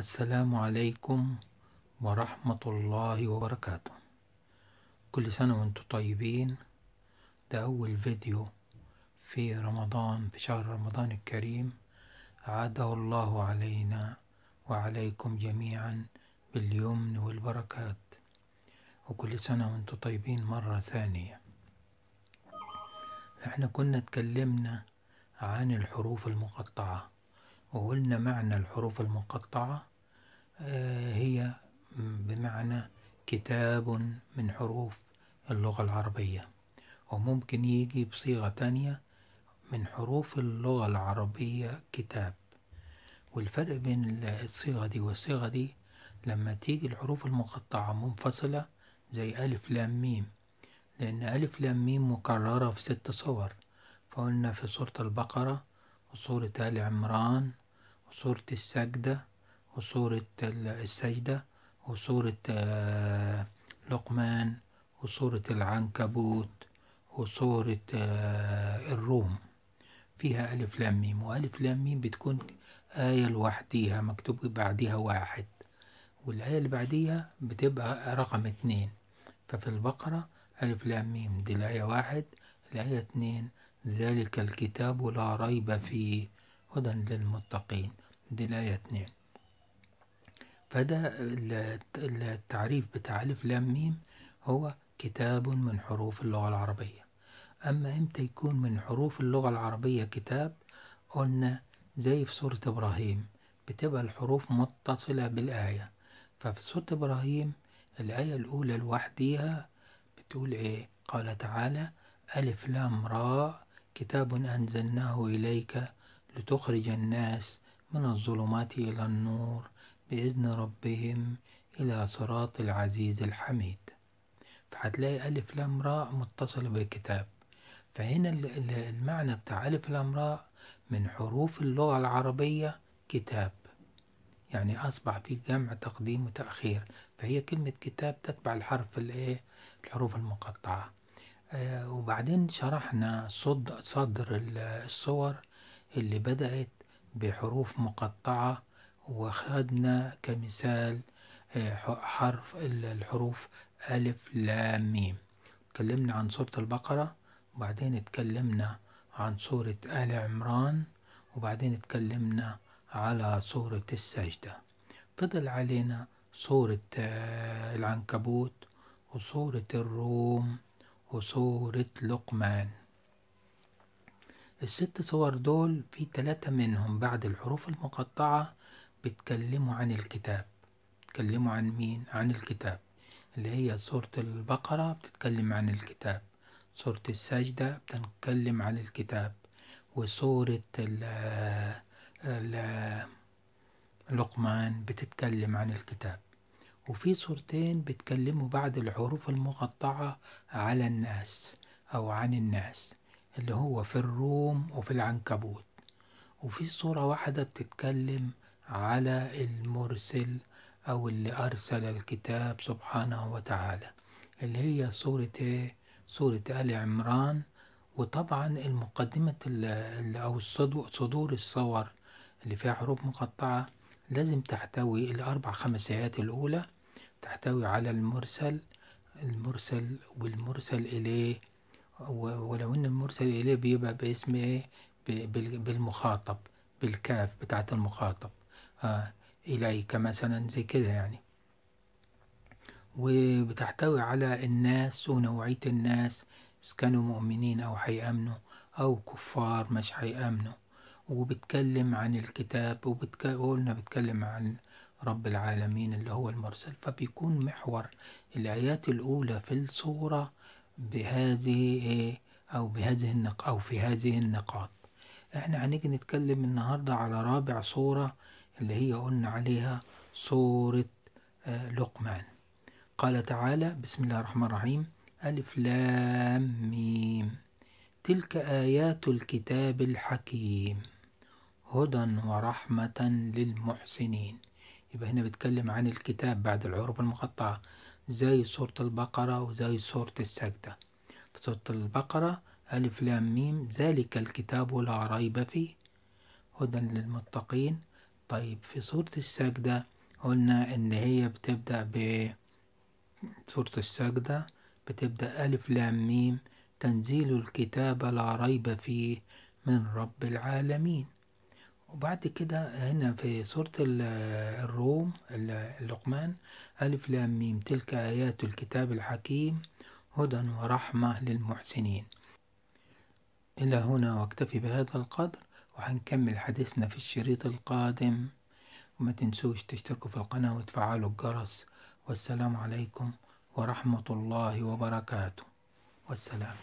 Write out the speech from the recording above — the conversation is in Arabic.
السلام عليكم ورحمة الله وبركاته كل سنة وانتم طيبين ده أول فيديو في رمضان في شهر رمضان الكريم عاده الله علينا وعليكم جميعا باليمن والبركات وكل سنة وانتم طيبين مرة ثانية احنا كنا اتكلمنا عن الحروف المقطعة وقلنا معنى الحروف المقطعة آه، هي بمعنى كتاب من حروف اللغة العربية وممكن يجي بصيغة تانية من حروف اللغة العربية كتاب والفرق بين الصيغة دي والصيغة دي لما تيجي الحروف المقطعة منفصلة زي ألف لام ميم لأن ألف لام ميم مكررة في ست صور فقلنا في سورة البقرة وسورة آل عمران وسورة السجدة وسورة السجدة وسورة آه، لقمان وسورة العنكبوت وسورة آه، الروم فيها ألف لام ميم وألف لام ميم بتكون آية لوحديها مكتوب بعديها واحد والآية اللي بعديها بتبقى رقم اتنين ففي البقرة ألف لام ميم دي الآية واحد الآية اتنين ذلك الكتاب لا ريب فيه هدى للمتقين دي الآية اتنين فده التعريف بتاع ألف لام ميم هو كتاب من حروف اللغة العربية أما إمتى يكون من حروف اللغة العربية كتاب قلنا زي في سورة إبراهيم بتبقى الحروف متصلة بالآية ففي سورة إبراهيم الآية الأولى لوحديها بتقول إيه قال تعالى ألف لام راء كتاب أنزلناه إليك لتخرج الناس من الظلمات إلى النور بإذن ربهم إلى صراط العزيز الحميد فهتلاقي ألف لام راء متصلة بالكتاب فهنا المعنى بتاع ألف لام راء من حروف اللغة العربية كتاب يعني أصبح في جمع تقديم وتأخير فهي كلمة كتاب تتبع الحرف الإيه الحروف المقطعة آه وبعدين شرحنا صد صدر الصور اللي بدأت بحروف مقطعة وخدنا كمثال آه، حرف الحروف ألف لام ميم اتكلمنا عن سورة البقرة وبعدين اتكلمنا عن سورة آل عمران وبعدين اتكلمنا على سورة السجدة فضل علينا سورة آه، العنكبوت وسورة الروم وسورة لقمان الست صور دول في ثلاثة منهم بعد الحروف المقطعة بيتكلموا عن الكتاب بيتكلموا عن مين عن الكتاب اللي هي سورة البقرة بتتكلم عن الكتاب سورة السجدة بتتكلم عن الكتاب وسورة لقمان بتتكلم عن الكتاب وفي صورتين بتكلموا بعد الحروف المقطعة على الناس أو عن الناس اللي هو في الروم وفي العنكبوت وفي صورة واحدة بتتكلم على المرسل أو اللي أرسل الكتاب سبحانه وتعالى اللي هي سورة إيه؟ سورة آل عمران وطبعا المقدمة أو صدور الصور اللي فيها حروف مقطعة لازم تحتوي الأربع خمس آيات الأولى تحتوي على المرسل المرسل والمرسل إليه ولو إن المرسل إليه بيبقى باسم إيه بالمخاطب بالكاف بتاعة المخاطب إليك مثلا زي كده يعني وبتحتوي على الناس ونوعية الناس إذا كانوا مؤمنين أو هيأمنوا أو كفار مش هيأمنوا وبتكلم عن الكتاب وقلنا بتكلم عن رب العالمين اللي هو المرسل فبيكون محور الآيات الأولى في الصورة بهذه إيه، أو بهذه النق أو في هذه النقاط احنا هنيجي نتكلم النهاردة على رابع صورة اللي هي قلنا عليها سورة آه، لقمان قال تعالى بسم الله الرحمن الرحيم ألف لام ميم تلك آيات الكتاب الحكيم هدى ورحمة للمحسنين يبقى هنا بيتكلم عن الكتاب بعد العروب المقطعة زي سورة البقرة وزي سورة السجدة في سورة البقرة ألف لام ميم ذلك الكتاب لا ريب فيه هدى للمتقين طيب في سورة السجدة قلنا إن هي بتبدأ ب السجدة بتبدأ ألف لام ميم تنزيل الكتاب لا ريب فيه من رب العالمين وبعد كده هنا في سورة الروم اللقمان ألف لام ميم تلك آيات الكتاب الحكيم هدى ورحمة للمحسنين إلى هنا واكتفي بهذا القدر وهنكمل حديثنا في الشريط القادم وما تنسوش تشتركوا في القناة وتفعلوا الجرس والسلام عليكم ورحمة الله وبركاته والسلام